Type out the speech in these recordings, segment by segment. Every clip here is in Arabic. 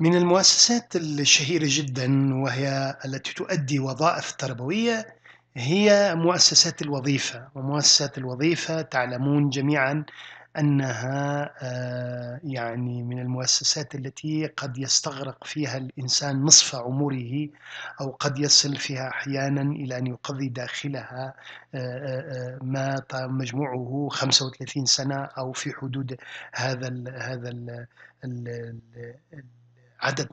من المؤسسات الشهيرة جدا وهي التي تؤدي وظائف تربوية هي مؤسسات الوظيفة ومؤسسات الوظيفة تعلمون جميعا أنها آه، يعني من المؤسسات التي قد يستغرق فيها الإنسان نصف عمره أو قد يصل فيها أحيانا إلى أن يقضي داخلها آه، آه، ما مجموعه 35 سنة أو في حدود هذا الـ هذا الـ عدد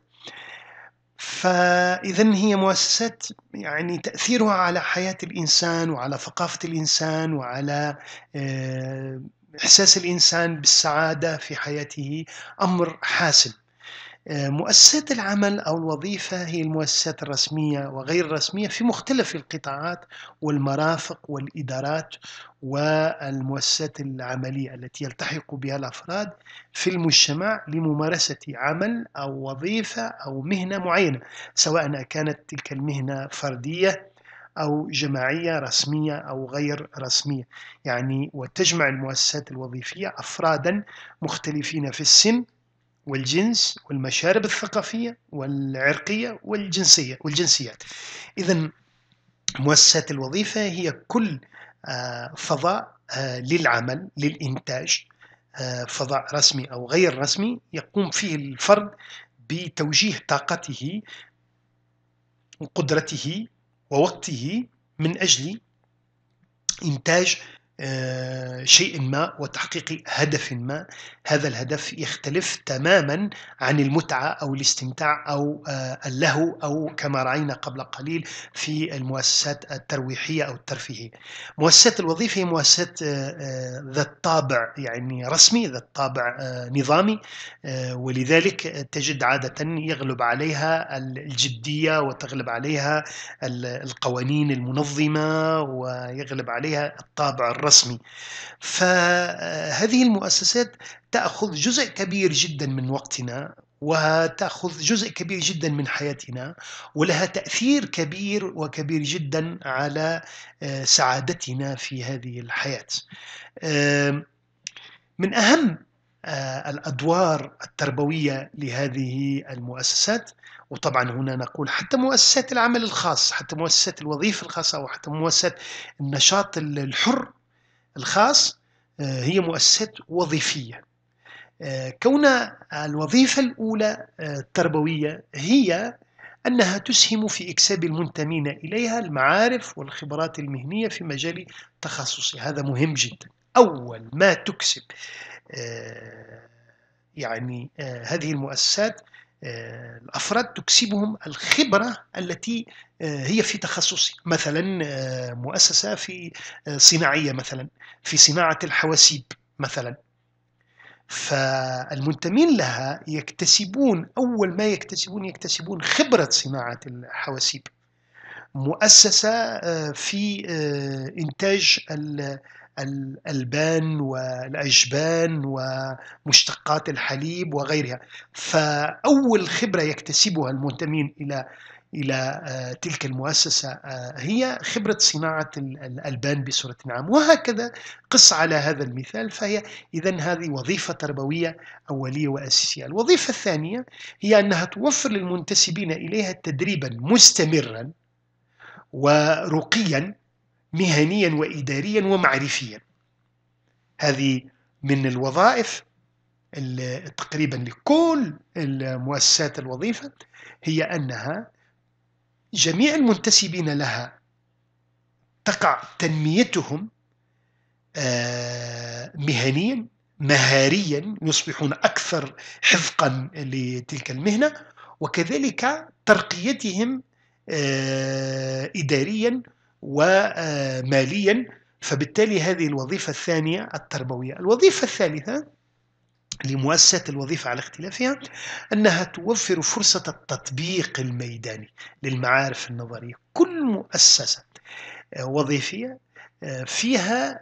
فإذا هي مؤسسات يعني تأثيرها على حياة الإنسان وعلى ثقافة الإنسان وعلى آه، إحساس الإنسان بالسعادة في حياته أمر حاسم آه، مؤسسات العمل أو الوظيفة هي المؤسسات الرسمية وغير الرسمية في مختلف القطاعات والمرافق والإدارات والمؤسسات العملية التي يلتحق بها الأفراد في المجتمع لممارسة عمل أو وظيفة أو مهنة معينة سواء كانت تلك المهنة فردية أو جماعية رسمية أو غير رسمية يعني وتجمع المؤسسات الوظيفية أفرادا مختلفين في السن والجنس والمشارب الثقافية والعرقية والجنسية والجنسيات إذا مؤسسات الوظيفة هي كل آه، فضاء آه، للعمل للإنتاج آه، فضاء رسمي أو غير رسمي يقوم فيه الفرد بتوجيه طاقته وقدرته ووقته من أجل إنتاج آه، شيء ما وتحقيق هدف ما هذا الهدف يختلف تماما عن المتعة أو الاستمتاع أو آه، اللهو أو كما رأينا قبل قليل في المؤسسات الترويحية أو الترفيهية مؤسسات الوظيفة هي مؤسسات آه، ذات طابع يعني رسمي ذات طابع نظامي ولذلك تجد عادة يغلب عليها الجدية وتغلب عليها القوانين المنظمة ويغلب عليها الطابع رسمي فهذه المؤسسات تأخذ جزء كبير جدا من وقتنا وتأخذ جزء كبير جدا من حياتنا ولها تأثير كبير وكبير جدا على آه، سعادتنا في هذه الحياة من أهم آه، الأدوار التربوية لهذه المؤسسات وطبعا هنا نقول حتى مؤسسات العمل الخاص حتى مؤسسات الوظيفة الخاصة وحتى مؤسسات النشاط الحر الخاص آه، هي مؤسسات وظيفية آه، كون الوظيفة الأولى آه، التربوية هي أنها تسهم في إكساب المنتمين إليها المعارف والخبرات المهنية في مجال تخصصي هذا مهم جدا أول ما تكسب يعني هذه المؤسسات آه، الافراد تكسبهم الخبره التي آه، هي في تخصصي مثلا آه، مؤسسه في صناعيه مثلا في صناعه الحواسيب مثلا فالمنتمين لها يكتسبون اول ما يكتسبون يكتسبون خبره صناعه الحواسيب مؤسسه في انتاج الألبان والأجبان ومشتقات الحليب وغيرها فأول خبرة يكتسبها المنتمين إلى إلى آه، تلك المؤسسة آه، هي خبرة صناعة الألبان بصورة عام وهكذا قص على هذا المثال فهي إذا هذه وظيفة تربوية أولية وأساسية الوظيفة الثانية هي أنها توفر للمنتسبين إليها تدريبا مستمرا ورقيا مهنيا وإداريا ومعرفيا هذه من الوظائف تقريبا لكل مؤسسات الوظيفة هي أنها جميع المنتسبين لها تقع تنميتهم آه، مهنيا مهاريا يصبحون أكثر حفظا لتلك المهنة وكذلك ترقيتهم آه، إداريا وماليا فبالتالي هذه الوظيفة الثانية التربوية الوظيفة الثالثة لمؤسسة الوظيفة على اختلافها أنها توفر فرصة التطبيق الميداني للمعارف النظرية كل مؤسسة وظيفية فيها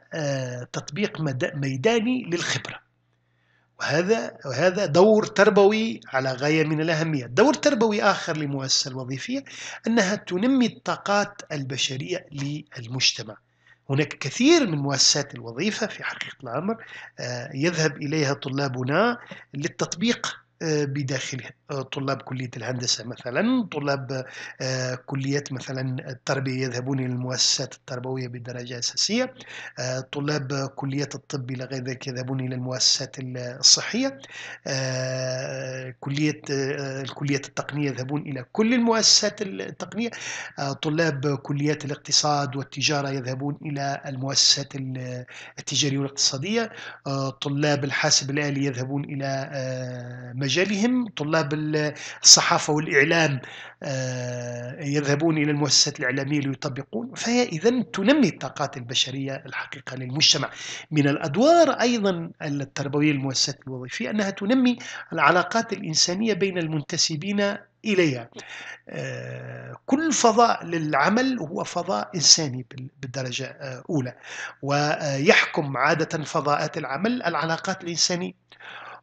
تطبيق ميداني للخبرة وهذا وهذا دور تربوي على غاية من الأهمية دور تربوي آخر للمؤسسة الوظيفية أنها تنمي الطاقات البشرية للمجتمع هناك كثير من مؤسسات الوظيفة في حقيقة الأمر آه، يذهب إليها طلابنا للتطبيق بداخلها آه، طلاب كلية الهندسة مثلا طلاب آه، كليات مثلا التربية يذهبون إلى المؤسسات التربوية بدرجة أساسية آه، طلاب كلية الطب إلى غير ذلك يذهبون إلى المؤسسات الصحية كلية الكلية التقنية يذهبون إلى كل المؤسسات التقنية طلاب كليات الاقتصاد والتجارة يذهبون إلى المؤسسات التجارية والاقتصادية طلاب الحاسب الآلي يذهبون إلى مجال مجالهم طلاب الصحافة والإعلام آه، يذهبون إلى المؤسسات الإعلامية ليطبقون فهي إذا تنمي الطاقات البشرية الحقيقة للمجتمع من الأدوار أيضا التربوية للمؤسسات الوظيفية أنها تنمي العلاقات الإنسانية بين المنتسبين إليها آه، كل فضاء للعمل هو فضاء إنساني بالدرجة الأولى آه، ويحكم عادة فضاءات العمل العلاقات الإنسانية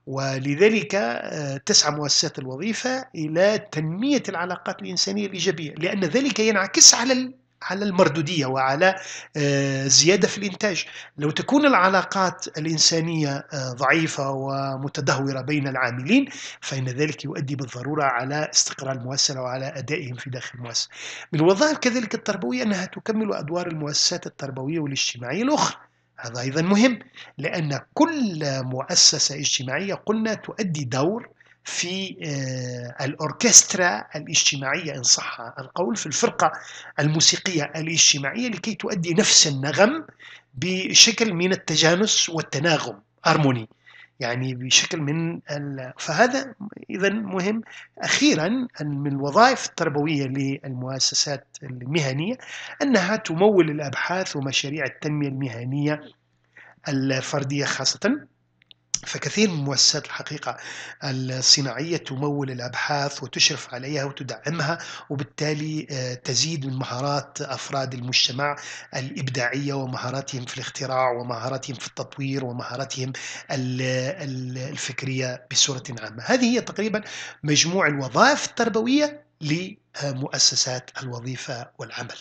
ولذلك آه، تسعى مؤسسات الوظيفة إلى تنمية العلاقات الإنسانية الإيجابية لأن ذلك ينعكس على على المردودية وعلى آه، زيادة في الإنتاج لو تكون العلاقات الإنسانية آه، ضعيفة ومتدهورة بين العاملين فإن ذلك يؤدي بالضرورة على استقرار المؤسسة وعلى أدائهم في داخل المؤسسة من الوظائف كذلك التربوية أنها تكمل أدوار المؤسسات التربوية والاجتماعية الأخرى هذا أيضا مهم لأن كل مؤسسة اجتماعية قلنا تؤدي دور في آه، الأوركسترا الاجتماعية إن صح القول في الفرقة الموسيقية الاجتماعية لكي تؤدي نفس النغم بشكل من التجانس والتناغم هارموني يعني بشكل من فهذا اذا مهم اخيرا من الوظائف التربويه للمؤسسات المهنيه انها تمول الابحاث ومشاريع التنميه المهنيه الفرديه خاصه فكثير من مؤسسات الحقيقة الصناعية تمول الأبحاث وتشرف عليها وتدعمها وبالتالي آه، تزيد من مهارات أفراد المجتمع الإبداعية ومهاراتهم في الاختراع ومهاراتهم في التطوير ومهاراتهم الفكرية بصورة عامة هذه هي تقريبا مجموع الوظائف التربوية لمؤسسات الوظيفة والعمل